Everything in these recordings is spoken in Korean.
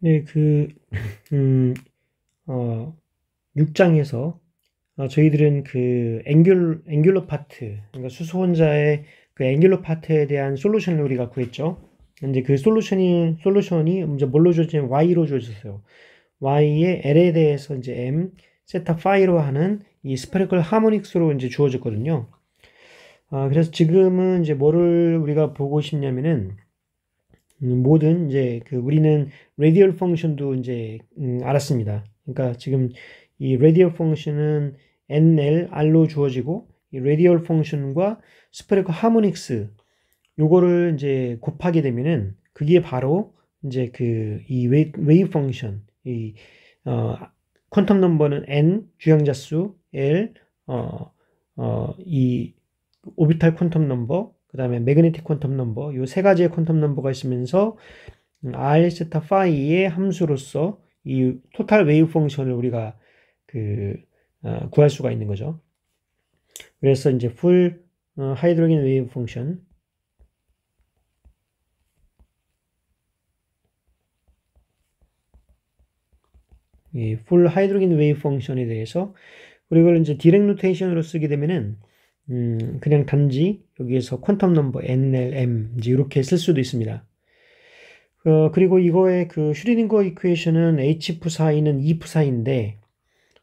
네, 그, 음, 어, 6장에서 어, 저희들은 그 앵귤, 앵귤러 파트, 그러니까 수소 혼자의 그 앵귤러 파트에 대한 솔루션을 우리가 구했죠. 이제 그 솔루션이, 솔루션이 이제 뭘로 주냐면 y로 주어요 y의 l에 대해서 이제 m, 세타 파이로 하는 이 스페리컬 하모닉스로 이제 주어졌거든요. 아, 그래서 지금은 이제 뭐를 우리가 보고 싶냐면은 모든 이제 그 우리는 radial function도 이제 음, 알았습니다. 그러니까 지금 이 radial function은 nl r로 주어지고 이 radial function과 스프레커 하모닉스 요거를 이제 곱하게 되면은 그게 바로 이제 그이 wave function 이 어, 퀀텀 넘버는 n 주양자 수 l 어, 어, 이 오비탈 퀀텀 넘버 그 다음에 매그네틱 퀀텀 넘버 요세 가지의 퀀텀 넘버가 있으면서 음, r 세타 파이의 함수로서 이 토탈 웨이브 펑션을 우리가 그 어, 구할 수가 있는 거죠. 그래서 이제 풀 하이드로겐 웨이브 펑션 이풀 하이드로겐 웨이브 펑션에 대해서 그리고 이제 디렉 노테이션으로 쓰게 되면은 음, 그냥 단지 여기에서 퀀텀 넘버 NL, M 이제 이렇게 쓸 수도 있습니다. 어, 그리고 이거의 그 슈리딩거 이퀘이션은 h 부사는 E 부사인데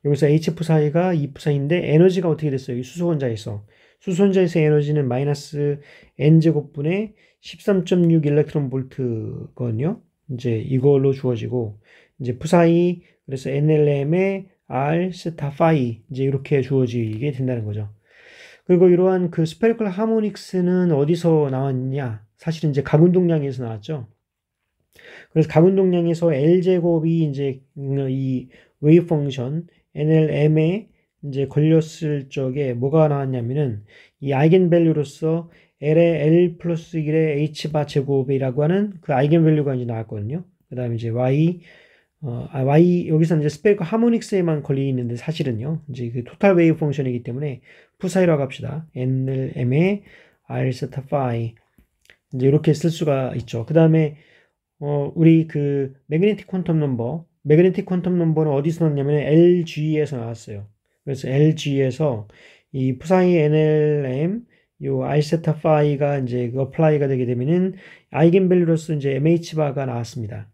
여기서 h 부사가 E 부사인데 에너지가 어떻게 됐어요? 수소 원자에서 수소 원자에서 에너지는 마이너스 n 제곱분의 13.6 일렉트론 볼트거든요. 이제 이걸로 주어지고 이제 부사이 그래서 NLM의 R 스타 파이 이제 이렇게 주어지게 된다는 거죠. 그리고 이러한 그 스페리컬 하모닉스는 어디서 나왔냐? 사실은 이제 가운동량에서 나왔죠. 그래서 가운동량에서 L 제곱이 이제 이웨이 펑션 NLM에 이제 걸렸을 적에 뭐가 나왔냐면은 이 아이겐 밸류로서 L의 L 플러스 1의 H바 제곱이라고 하는 그 아이겐 밸류가 이제 나왔거든요. 그 다음에 이제 Y 어, 아, y 여기서 이제 스펠과 하모닉스에만 걸리 있는데 사실은요. 이제 그 토탈 웨이브 펑션이기 때문에 푸사이라고 합시다. n을 m에 r 세타 파이 이제 이렇게 쓸 수가 있죠. 그다음에 어, 우리 그 매그네틱 퀀텀 넘버 매그네틱 퀀텀 넘버는 어디서 나왔냐면 LG에서 나왔어요. 그래서 LG에서 이 푸사이 NLM 요 i 세타 파이가 이제 그 어플라이가 되게 되면은 아이겐밸류로서 이제 MH바가 나왔습니다.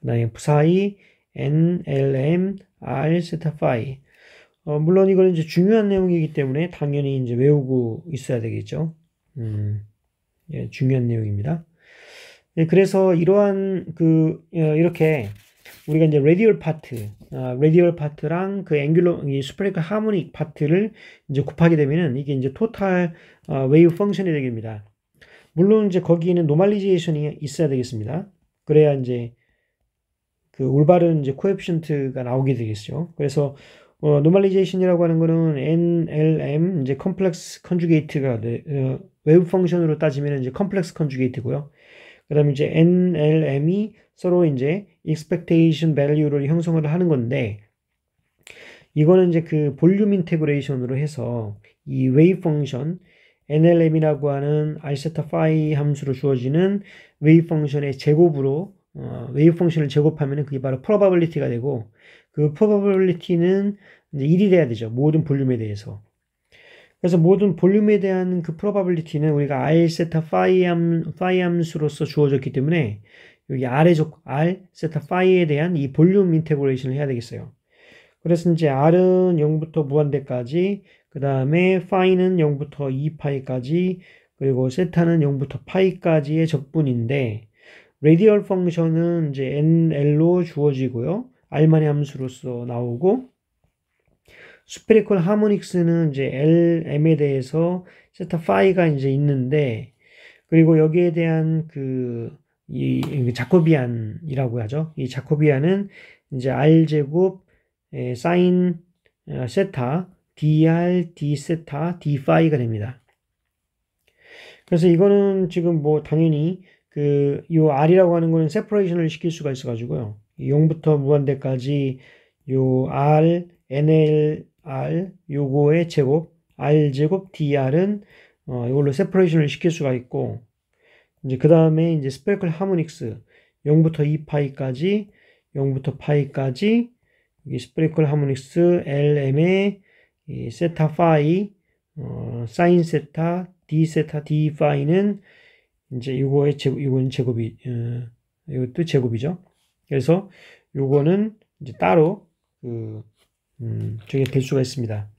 그 다음에 부사 i N, L, M, R, 세타 파이 어, 물론 이거 이제 중요한 내용이기 때문에 당연히 이제 외우고 있어야 되겠죠. 음, 예, 중요한 내용입니다. 예, 그래서 이러한 그 어, 이렇게 우리가 이제 레디얼 파트, 아, 레디얼 파트랑 그 앵귤러, 이 스프레이크 하모닉 파트를 이제 곱하게 되면은 이게 이제 토탈 어, 웨이브 펑션이 되게 됩니다. 물론 이제 거기에는 노멀리제이션이 있어야 되겠습니다. 그래야 이제 그 올바른 이제 코에피션트가 나오게 되겠죠. 그래서 어, 노멀리제이션이라고 하는 거는 NLM 이제 컴플렉스 컨주게이트가 웹 네, 어, 펑션으로 따지면 이제 컴플렉스 컨주게이트고요. 그다음에 이제 NLM이 서로 이제 익스펙테이션 밸 t i 를 형성을 하는 건데 이거는 이제 그 볼륨 인테그레이션으로 해서 이웨이 펑션 NLM이라고 하는 아 알세타 파이 함수로 주어지는 웨이 펑션의 제곱으로 어, 웨이브 펑션을 제곱하면 그게 바로 p r 바 b 리티가 되고 그 p r 바 b 리티는 이제 1이 돼야 되죠. 모든 볼륨에 대해서. 그래서 모든 볼륨에 대한 그 p r 바 b 리티는 우리가 r 세타 파이 암 파이 함수로서 주어졌기 때문에 여기 r의 족 r 세타 파이에 대한 이 볼륨 인테그레이션을 해야 되겠어요. 그래서 이제 r은 0부터 무한대까지 그 다음에 파이는 0부터 2파이까지 그리고 세타는 0부터 파이까지의 적분인데 레디얼 펑션은 이제 NL로 주어지고요. 알만의 함수로서 나오고 스페리컬 하모닉스는 이제 LM에 대해서 세타 파이가 이제 있는데 그리고 여기에 대한 그 이 자코비안이라고 하죠. 이 자코비안은 이제 R 제곱 에, 사인 어, 세타 dr d 세타 d 파이가 됩니다. 그래서 이거는 지금 뭐 당연히 그요 R이라고 하는 거는 세퍼레이션을 시킬 수가 있어 가지고요. 0부터 무한대까지 요 R, NLR 요거의 제곱 R 제곱 DR은 어, 이걸로 세퍼레이션을 시킬 수가 있고 이제 그 다음에 이제 스펙클 하모닉스 0부터 2파이까지 0부터 파이까지 여기 스프링클 하모닉스 LM의 세타 파이 어, 사인 세타 D 세타 D 파이는 이제 이거의 제곱, 이건 제곱이, 어, 이것도 제곱이죠. 그래서 요거는 이제 따로 그, 음, 저게 될 수가 있습니다.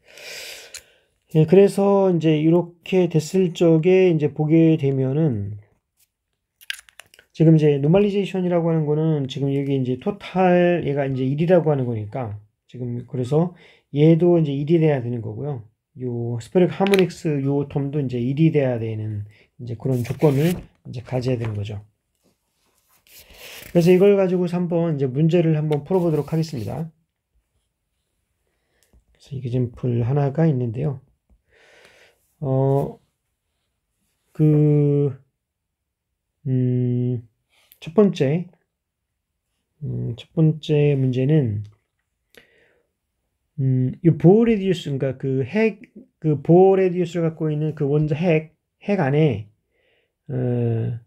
예, 그래서 이제 이렇게 됐을 적에 이제 보게 되면은 지금 이제 노멀리제이션이라고 하는 거는 지금 여기 이제 토탈 얘가 이제 1이라고 하는 거니까 지금 그래서 얘도 이제 1이 돼야 되는 거고요. 요 스페릭 하모닉스 요 톰도 이제 1이 돼야 되는 이제 그런 조건을 이제 가져야 되는 거죠. 그래서 이걸 가지고 한번 이제 문제를 한번 풀어보도록 하겠습니다. 그래서 이게 지금 풀 하나가 있는데요. 어, 그, 음, 첫 번째, 음, 첫 번째 문제는, 음, 이 보호 레디우스, 그러니까 그 핵, 그 보호 레디우스를 갖고 있는 그 원자 핵, 핵 안에 에, 예.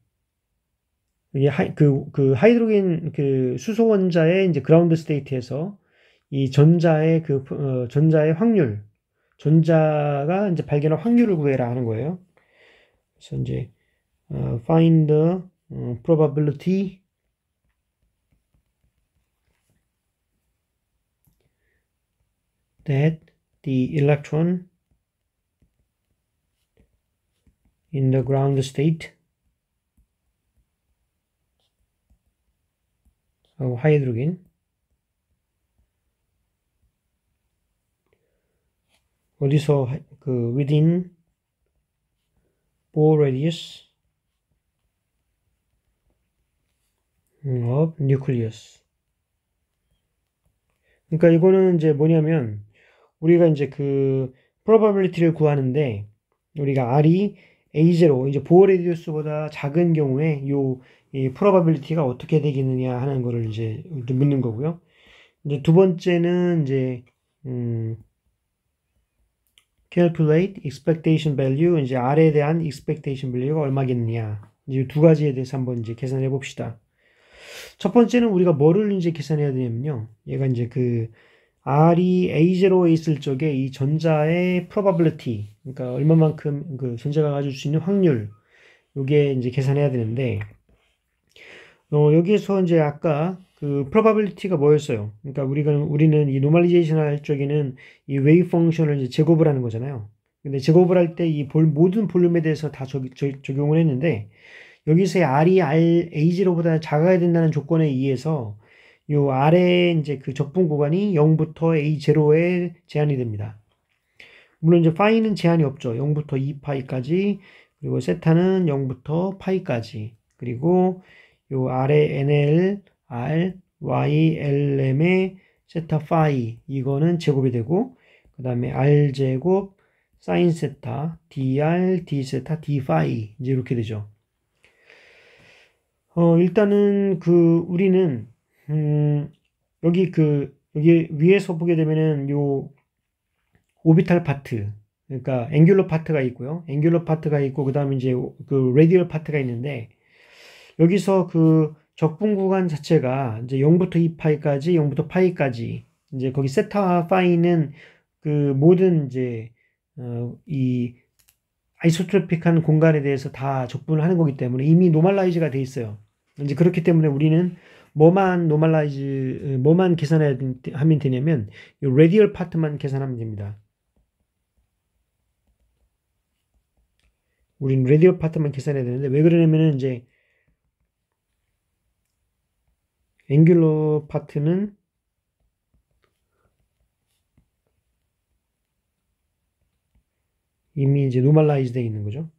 이게 하이, 그, 그 하이드로겐 그 수소 원자의 이제 그라운드 스테이트에서 이 전자의 그 어, 전자의 확률, 전자가 이제 발견할 확률을 구해라 하는 거예요. 그래서 이제 어, find the 어, probability that the electron in the ground state 하이드로겐 어, 어디서 그 within ball radius of nucleus 그러니까 이거는 이제 뭐냐면 우리가 이제 그 probability를 구하는데 우리가 R이 A0 이제 보어 레디우스보다 작은 경우에 요이 프로바빌리티가 어떻게 되겠느냐 하는 거를 이제 묻는 거고요. 이제 두 번째는 이제 음, calculate expectation value 이제 r에 대한 expectation value가 얼마겠느냐 이제 두 가지에 대해서 한번 이제 계산해 봅시다. 첫 번째는 우리가 뭐를 이제 계산해야 되냐면요. 얘가 이제 그 r이 a0에 있을 적에 이 전자의 probability 그러니까 얼마만큼 그 전자가 가질 수 있는 확률 요게 이제 계산해야 되는데 어, 여기서 에 이제 아까 그 probability가 뭐였어요? 그러니까 우리가 우리는 이 노멀리제이션 할 적에는 이 웨이브 펑션을 이제 제곱을 하는 거잖아요. 근데 제곱을 할 때이 모든 볼륨에 대해서 다 적, 용을 했는데 여기서의 r이 r a0보다 작아야 된다는 조건에 의해서 요 아래 이제 그 적분 구간이 0부터 a0에 제한이 됩니다. 물론 이제 파이는 제한이 없죠. 0부터 2파이까지 그리고 세타는 0부터 파이까지 그리고 요 아래 NL, R, Y, LM의 세타 파이 이거는 제곱이 되고 그 다음에 R 제곱 사인 세타 DR, D 세타, D 파이 이제 이렇게 되죠. 어 일단은 그 우리는 음 여기 그 여기 위에서 보게 되면은 요 오비탈 파트 그러니까 앵귤러 파트가 있고요. 앵귤러 파트가 있고 그다음에 이제 그 레디얼 파트가 있는데 여기서 그 적분 구간 자체가 이제 0부터 2파이까지, 0부터 파이까지 이제 거기 세타와 파이는 그 모든 이제 어, 이 아이소트로픽한 공간에 대해서 다 적분을 하는 거기 때문에 이미 노멀라이즈가 돼 있어요. 이제 그렇기 때문에 우리는 뭐만 노멀라이즈 어, 뭐만 계산해야 하면 되냐면 이 레디얼 파트만 계산하면 됩니다. 우린 레디얼 파트만 계산해야 되는데 왜 그러냐면은 이제 앵귤러 파트는 이미 이제 노멀라이즈 되어 있는 거죠.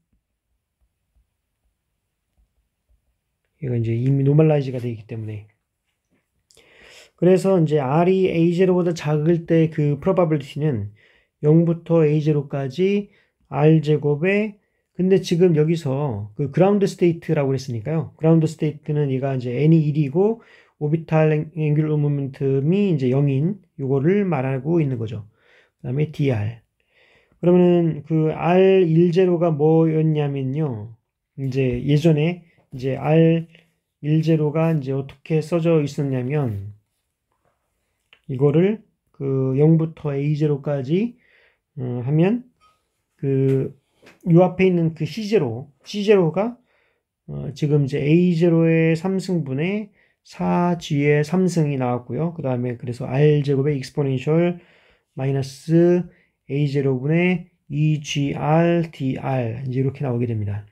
얘가 이제 이미 노멀라이즈가 되어 있기 때문에 그래서 이제 R이 A0보다 작을 때 그 probability는 0부터 A0까지 R제곱에 근데 지금 여기서 그 그라운드 스테이트라고 그으니까요 그라운드 스테이트는 얘가 이제 N이 1이고 오비탈 앵귤 모멘텀이 이제 0인 요거를 말하고 있는 거죠. 그 다음에 dr. 그러면은 그 r10가 뭐였냐면요. 이제 예전에 이제 r10가 이제 어떻게 써져 있었냐면 이거를 그 0부터 a0까지 음, 어, 하면 그 요 앞에 있는 그 c0, c0가 어, 지금 이제 a0의 3승분의 4g의 3승이 나왔고요. 그 다음에 그래서 r제곱의 익스포넨셜 마이너스 a0분의 제 e g r dr 이제 이렇게 나오게 됩니다.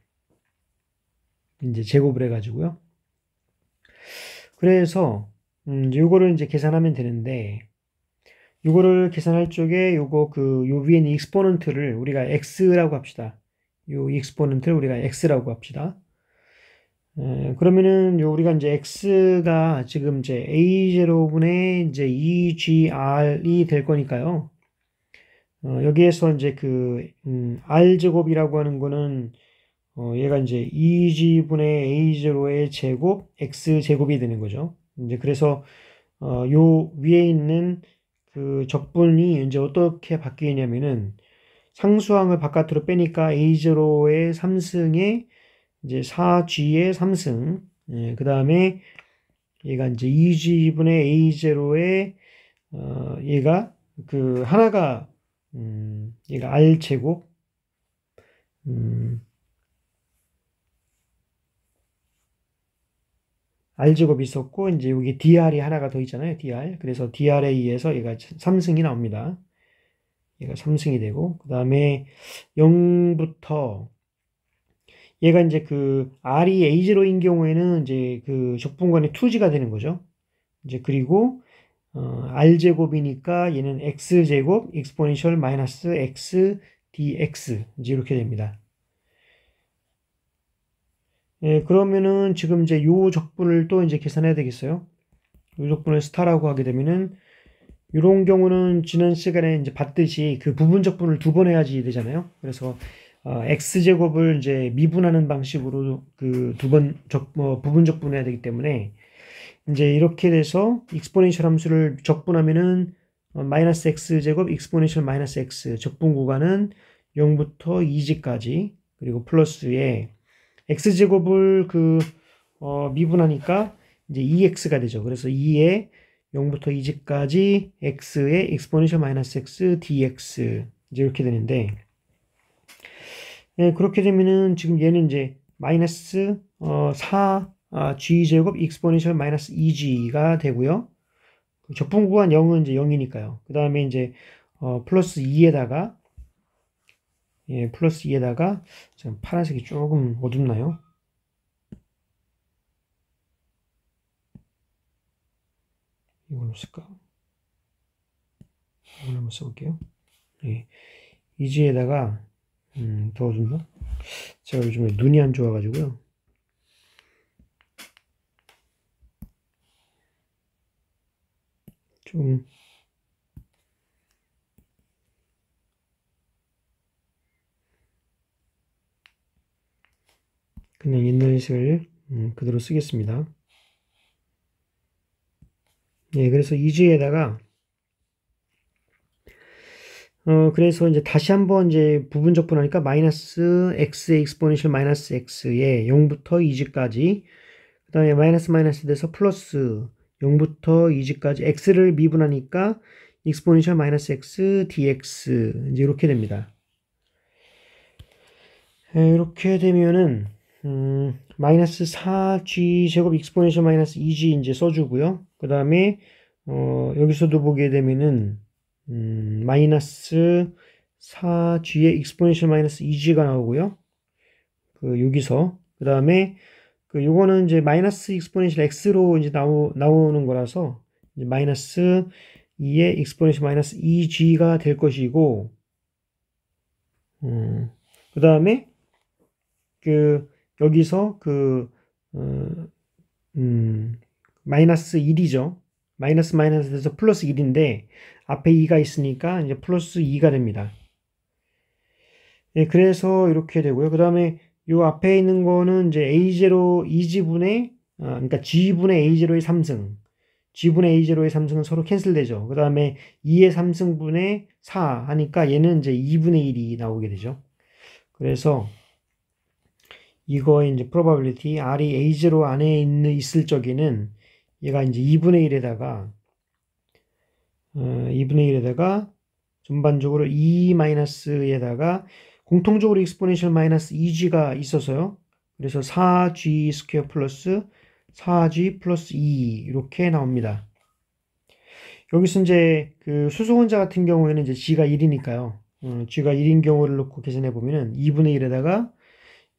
이제 제곱을 해가지고요. 그래서 음, 요거를 이제 계산하면 되는데 요거를 계산할 쪽에 요거 그요 위에 있는 익스포넌트를 우리가 x라고 합시다. 요 익스포넌트를 우리가 x라고 합시다. 에, 예, 그러면은 요 우리가 이제 x가 지금 이제 a0분의 이제 egr이 될 거니까요. 어, 여기에서 이제 그 음, r 제곱이라고 하는 거는 어, 얘가 이제 eg분의 a0의 제곱 x 제곱이 되는 거죠. 이제 그래서 어, 요 위에 있는 그 적분이 이제 어떻게 바뀌냐면은 상수항을 바깥으로 빼니까 a0의 3승에 이제 4G의 3승, 예, 그 다음에 얘가 이제 2G분의 A0의, 어, 얘가 그 하나가, 음, 얘가 R제곱, 음, R제곱이 있었고, 이제 여기 DR이 하나가 더 있잖아요. DR. 그래서 DR에 의해서 얘가 3승이 나옵니다. 얘가 3승이 되고, 그 다음에 0부터 얘가 이제 그 R이 A제로인 경우에는 이제 그 적분관의 투지가 되는 거죠. 이제 그리고 어, R제곱이니까 얘는 X제곱 익스포니셜 마이너스 X dx 이제 이렇게 됩니다. 예, 그러면은 지금 이제 요 적분을 또 이제 계산해야 되겠어요. 요 적분을 스타라고 하게 되면은 이런 경우는 지난 시간에 이제 봤듯이 그 부분 적분을 두 번 해야지 되잖아요. 그래서 어, x제곱을 이제 미분하는 방식으로 그 두 번 적, 뭐 부분 적분해야 되기 때문에 이제 이렇게 돼서 익스포네셜 함수를 적분하면은 어, 마이너스 x제곱 익스포네셜 마이너스 x 적분 구간은 0부터 2지까지 그리고 플러스에 x제곱을 그 어, 미분하니까 이제 2x가 되죠. 그래서 2에 0부터 2지까지 x의 익스포네셜 마이너스 x dx 이제 이렇게 되는데 예, 그렇게 되면은 지금 얘는 이제 마이너스 어, 4 아, g 제곱 익스포니셜 마이너스 2g가 되고요. 적분 구간 0은 이제 0이니까요. 그 다음에 이제 어, 플러스 2에다가 예, 플러스 2에다가 지금 파란색이 조금 어둡나요? 이걸로 쓸까? 이걸로 한번 써볼게요. 예. 이지에다가 음, 도와준다? 제가 요즘에 눈이 안 좋아가지고요. 좀, 그냥 있는 색을 음, 그대로 쓰겠습니다. 네, 그래서 이지에다가 어, 그래서 이제 다시 한번 이제 부분적 분하니까 마이너스 x e x p o n e n 마이너스 x 의 0부터 2지까지그 다음에 마이너스 마이너스 돼서 플러스 0부터 2지까지 x를 미분하니까 익스포 o n e 마이너스 x dx 이제 이렇게 됩니다. 네, 이렇게 되면은 음, 마이너스 4g 제곱 익스포 o n e 마이너스 2g 이제 써주고요. 그 다음에 어, 여기서도 보게 되면은 음, 마이너스 4g의 익스포넨셜 마이너스 2g가 나오고요. 그 여기서 그 다음에 그 요거는 이제 마이너스 익스포넨셜 x로 이제 나오, 나오는 거라서 이제 마이너스 2의 익스포넨셜 마이너스 2g가 될 것이고 음, 그 다음에 그 여기서 그 어, 음, 마이너스 1이죠. 마이너스 마이너스에서 플러스 1인데 앞에 2가 있으니까 이제 플러스 2가 됩니다. 예, 그래서 이렇게 되고요. 그 다음에 요 앞에 있는 거는 이제 A0, 2지분의, 아, 그러니까 G분의 A0의 3승. G분의 A0의 3승은 서로 캔슬되죠. 그 다음에 2의 3승분의 4 하니까 얘는 이제 2분의 1이 나오게 되죠. 그래서 이거의 이제 probability R이 A0 안에 있는, 있을 적에는 얘가 이제 2분의 1에다가 어, 2분의 1에다가 전반적으로 2-에다가 e 공통적으로 익스포네셜 마이너스 2g가 있어서요. 그래서 4g 스퀘어 플러스 4g 플러스 2 이렇게 나옵니다. 여기서 이제 그 수소원자 같은 경우에는 이제 g가 1이니까요. 어, g가 1인 경우를 놓고 계산해 보면은 2분의 1에다가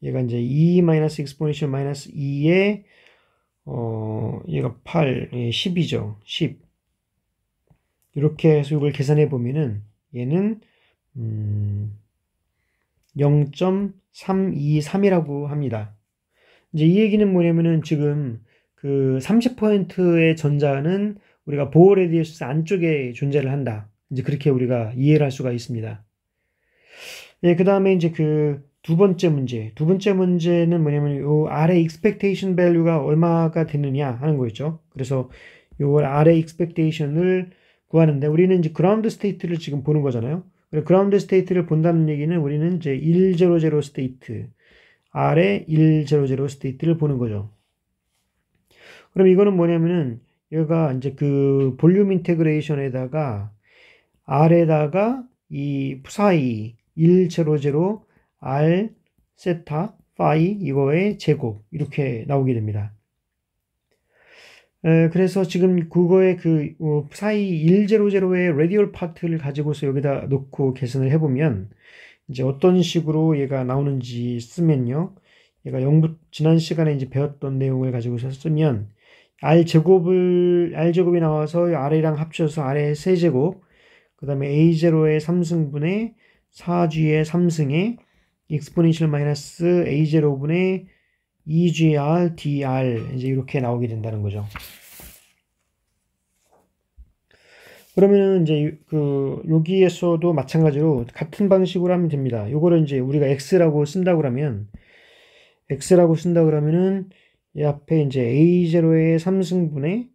얘가 이제 2 마이너스 익스포네셜 마이너스 2에 어 얘가 8, 10이죠. 10. 이렇게 해서 이걸 계산해 보면은 얘는 음 0.323이라고 합니다. 이제 이 얘기는 뭐냐면은 지금 그 30%의 전자는 우리가 보호 레디우스 안쪽에 존재를 한다. 이제 그렇게 우리가 이해를 할 수가 있습니다. 예, 그 다음에 이제 그 두 번째 문제. 두 번째 문제는 뭐냐면 요 아래 expectation value가 얼마가 되느냐 하는 거였죠. 그래서 요 아래 expectation을 구하는데 우리는 이제 그라운드 스테이트를 지금 보는 거잖아요. 그라운드 스테이트를 본다는 얘기는 우리는 이제 100 스테이트 아래 100 스테이트를 보는 거죠. 그럼 이거는 뭐냐면은 얘가 이제 그 볼륨 인테그레이션에다가 R에다가 이 사이 100 R 세타 파이 이거의 제곱 이렇게 나오게 됩니다. 그래서 지금 국어의그 어, 사이 100의 레디얼 파트를 가지고서 여기다 놓고 계산을 해보면 이제 어떤 식으로 얘가 나오는지 쓰면요. 얘가 0부, 지난 시간에 이제 배웠던 내용을 가지고서 쓰면 r 제곱을 r 제곱이 나와서 r이랑 합쳐서 r의 세제곱 그 다음에 a0의 3승분의 4g의 3승의 익스포넨셜 마이너스 a0분의 2gr dr 이제 이렇게 나오게 된다는 거죠. 그러면 이제 그 여기에서도 마찬가지로 같은 방식으로 하면 됩니다. 요거를 이제 우리가 x라고 쓴다 고 그러면 x라고 쓴다 그러면은 이 앞에 이제 a0의 3승분에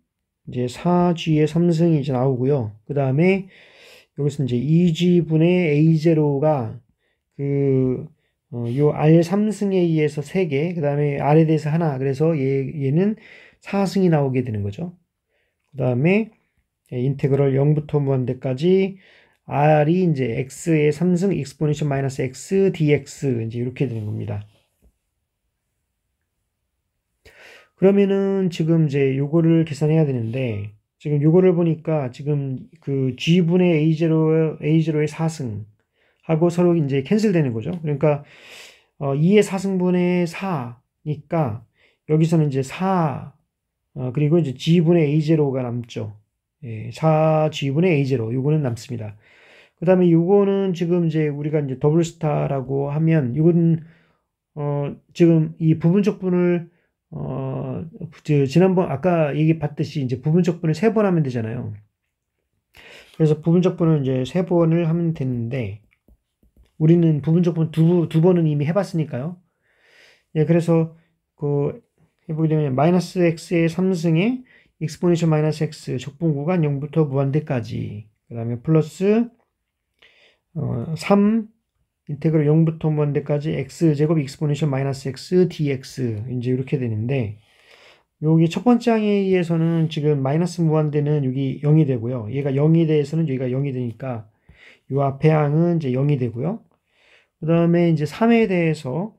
이제 4g의 3승이 이제 나오고요. 그 다음에 여기서 이제 2g분의 a0가 그, 어, 요 R3승에 의해서 3개, 그 다음에 R에 대해서 하나, 그래서 얘, 얘는 4승이 나오게 되는 거죠. 그 다음에 예, 인테그럴 0부터 무한대까지 r이 이제 x의 3승 익스포네이션 마이너스 x dx 이제 이렇게 되는 겁니다. 그러면은 지금 이제 요거를 계산해야 되는데 지금 요거를 보니까 지금 그 g분의 a0 a0의 4승 하고 서로 이제 캔슬되는 거죠. 그러니까 어 2의 4승분의 4니까 여기서는 이제 4어 그리고 이제 g분의 a0가 남죠. 예, 4G분의 A0. 요거는 남습니다. 그 다음에 요거는 지금 이제 우리가 이제 더블 스타라고 하면 요건 어, 지금 이 부분적 분을 어, 지난번 아까 얘기 봤듯이 이제 부분적 분을 세 번 하면 되잖아요. 그래서 부분적 분은 이제 세 번을 하면 되는데 우리는 부분적 분두 두 번은 이미 해봤으니까요. 예, 그래서 그 해보게 되면 마이너스 x의 3승에 익스포네션 마이너스 x 적분구간 0부터 무한대까지 그 다음에 플러스 어, 3 인테그럴 0부터 무한대까지 x제곱 익스포네션 마이너스 x dx 이제 이렇게 되는데 여기 첫 번째 항에 의해서는 지금 마이너스 무한대는 여기 0이 되고요. 얘가 0이 돼서는 여기가 0이 되니까 이 앞에 항은 이제 0이 되고요. 그 다음에 이제 3에 대해서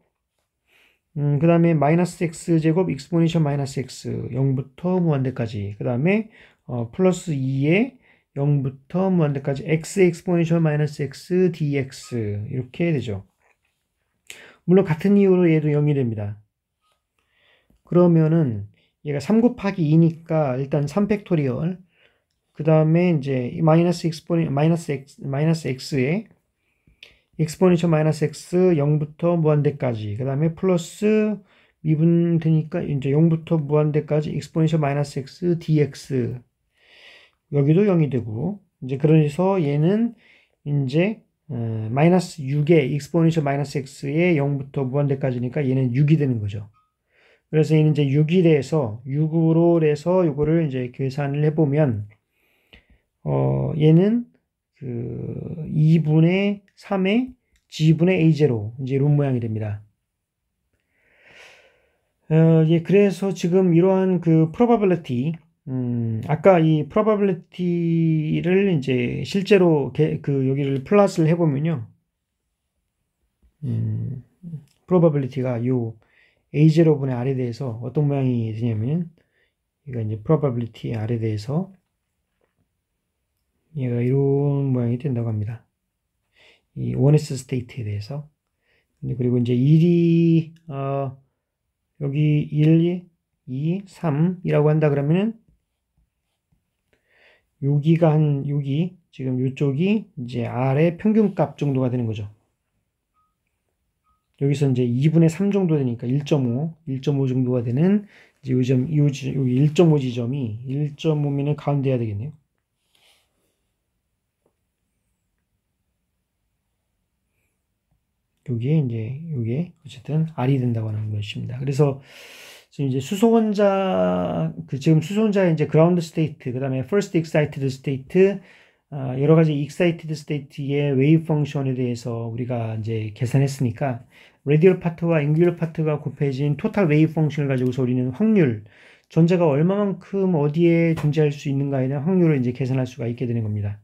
음, 그 다음에 마이너스 x제곱 익스포니션 마이너스 x 0부터 무한대까지 그 다음에 어, 플러스 2에 0부터 무한대까지 x 익스포니션 마이너스 x dx 이렇게 되죠. 물론 같은 이유로 얘도 0이 됩니다. 그러면은 얘가 3 곱하기 2니까 일단 3 팩토리얼 그 다음에 이제 마이너스 익 마이너스 x 마이너스 x에 익스포니셜 마이너스 x 0부터 무한대까지 그 다음에 플러스 미분 되니까 이제 0부터 무한대까지 익스포니셜 마이너스 x dx 여기도 0이 되고 이제 그래서 얘는 이제 마이너스 6의 익스포니셜 마이너스 x의 0부터 무한대까지니까 얘는 6이 되는 거죠. 그래서 얘는 이제 6이 돼서 6으로 돼서 이거를 이제 계산을 해보면 어, 얘는 그 2분의 3의 g분의 a0 이제 룸 모양이 됩니다. 어, 예, 그래서 지금 이러한 그 probability 음, 아까 이 probability를 이제 실제로 게, 그 여기를 플러스를 해보면요. 음, probability가 요 a0분의 r에 대해서 어떤 모양이 되냐면 이거 이제 probability r에 대해서 얘가 이런 모양이 된다고 합니다. 이 원스 에 스테이트에 대해서. 그리고 이제 1이, 어, 여기 1, 2, 3이라고 한다 그러면은 여기가 한, 여기, 지금 이쪽이 이제 아래 평균값 정도가 되는 거죠. 여기서 이제 2분의 3 정도 되니까 1.5, 1.5 정도가 되는 이제 요점, 요, 여기 1.5 지점이 1.5면은 가운데야 되겠네요. 요게 이제 요게 어쨌든 R이 된다고 하는 것입니다. 그래서 지금 이제 수소원자 그 지금 수소원자의 이제 그라운드 스테이트 그다음에 first excited 아, 여러 가지 excited s t 의 wave 에 대해서 우리가 이제 계산했으니까 r a d i a 와 a n g u 가 곱해진 total w 을 가지고서 우리는 확률 전자가 얼마만큼 어디에 존재할 수 있는가에 대한 확률을 이제 계산할 수가 있게 되는 겁니다.